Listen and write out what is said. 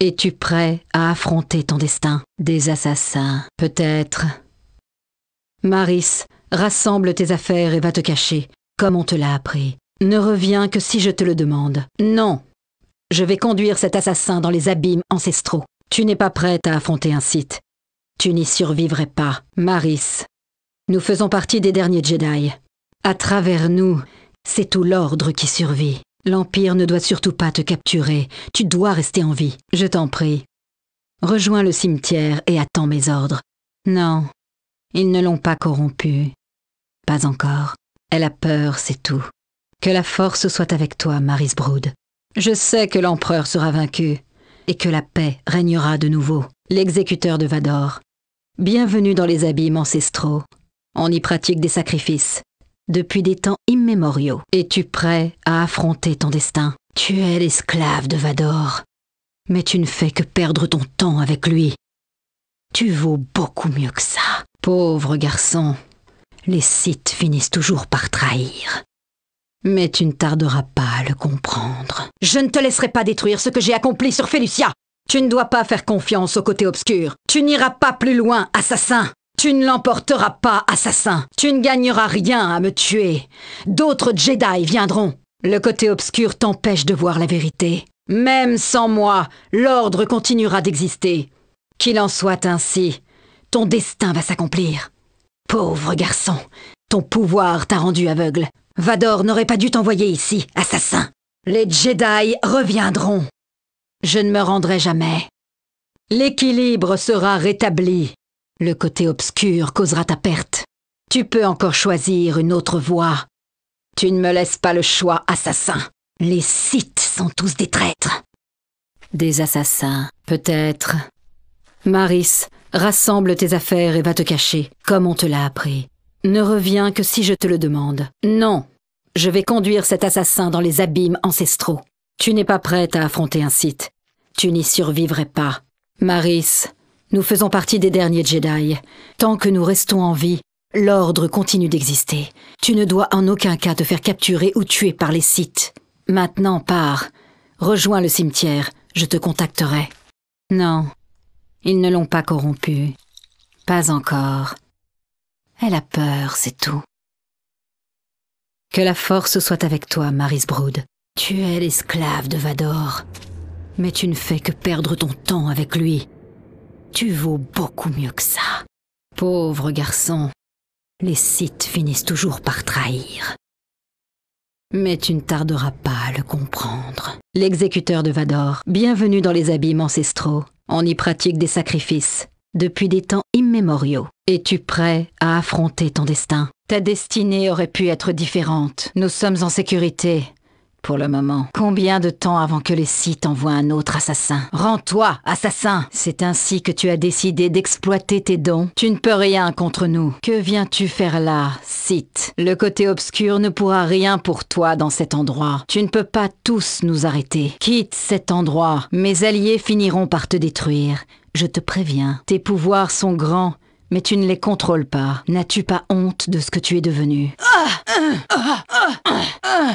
Es-tu prêt à affronter ton destin Des assassins, peut-être. Maris, rassemble tes affaires et va te cacher, comme on te l'a appris. Ne reviens que si je te le demande. Non Je vais conduire cet assassin dans les abîmes ancestraux. Tu n'es pas prête à affronter un site. Tu n'y survivrais pas, Maris. Nous faisons partie des derniers Jedi. À travers nous, c'est tout l'ordre qui survit. L'Empire ne doit surtout pas te capturer. Tu dois rester en vie. Je t'en prie. Rejoins le cimetière et attends mes ordres. Non, ils ne l'ont pas corrompue. Pas encore. Elle a peur, c'est tout. Que la force soit avec toi, Maris Brood. Je sais que l'empereur sera vaincu et que la paix régnera de nouveau, l'exécuteur de Vador. Bienvenue dans les abîmes ancestraux. On y pratique des sacrifices depuis des temps immémoriaux. Es-tu prêt à affronter ton destin Tu es l'esclave de Vador, mais tu ne fais que perdre ton temps avec lui. Tu vaux beaucoup mieux que ça. Pauvre garçon, les Sith finissent toujours par trahir. Mais tu ne tarderas pas à le comprendre. Je ne te laisserai pas détruire ce que j'ai accompli sur Félucia. Tu ne dois pas faire confiance au côté obscur. Tu n'iras pas plus loin, assassin. Tu ne l'emporteras pas, assassin. Tu ne gagneras rien à me tuer. D'autres Jedi viendront. Le côté obscur t'empêche de voir la vérité. Même sans moi, l'ordre continuera d'exister. Qu'il en soit ainsi, ton destin va s'accomplir. Pauvre garçon, ton pouvoir t'a rendu aveugle. Vador n'aurait pas dû t'envoyer ici, assassin. Les Jedi reviendront. Je ne me rendrai jamais. L'équilibre sera rétabli. Le côté obscur causera ta perte. Tu peux encore choisir une autre voie. Tu ne me laisses pas le choix, assassin. Les sites sont tous des traîtres. Des assassins, peut-être. Maris, rassemble tes affaires et va te cacher, comme on te l'a appris. Ne reviens que si je te le demande. Non, je vais conduire cet assassin dans les abîmes ancestraux. Tu n'es pas prête à affronter un site. Tu n'y survivrais pas. Maris, nous faisons partie des derniers Jedi. Tant que nous restons en vie, l'ordre continue d'exister. Tu ne dois en aucun cas te faire capturer ou tuer par les Sith. Maintenant, pars. Rejoins le cimetière. Je te contacterai. Non. Ils ne l'ont pas corrompu. Pas encore. Elle a peur, c'est tout. Que la force soit avec toi, Maris Brood. Tu es l'esclave de Vador. Mais tu ne fais que perdre ton temps avec lui. Tu vaux beaucoup mieux que ça. Pauvre garçon, les sites finissent toujours par trahir. Mais tu ne tarderas pas à le comprendre. L'exécuteur de Vador, bienvenue dans les abîmes ancestraux, on y pratique des sacrifices, depuis des temps immémoriaux. Es-tu prêt à affronter ton destin Ta destinée aurait pu être différente. Nous sommes en sécurité pour le moment. Combien de temps avant que les Sith envoient un autre assassin Rends-toi, assassin C'est ainsi que tu as décidé d'exploiter tes dons. Tu ne peux rien contre nous. Que viens-tu faire là, Sith Le côté obscur ne pourra rien pour toi dans cet endroit. Tu ne peux pas tous nous arrêter. Quitte cet endroit. Mes alliés finiront par te détruire. Je te préviens. Tes pouvoirs sont grands mais tu ne les contrôles pas. N'as-tu pas honte de ce que tu es devenu ah, ah! ah! ah!